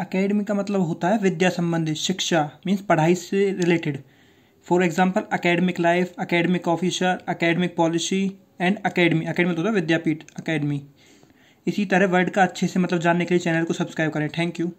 academy का मतलब होता है विद्या संबंधी शिक्षा मीन्स पढ़ाई से related for example academic life academic officer academic policy and academy academy होता है विद्यापीठ अकेडमी इसी तरह वर्ड का अच्छे से मतलब जानने के लिए चैनल को सब्सक्राइब करें थैंक यू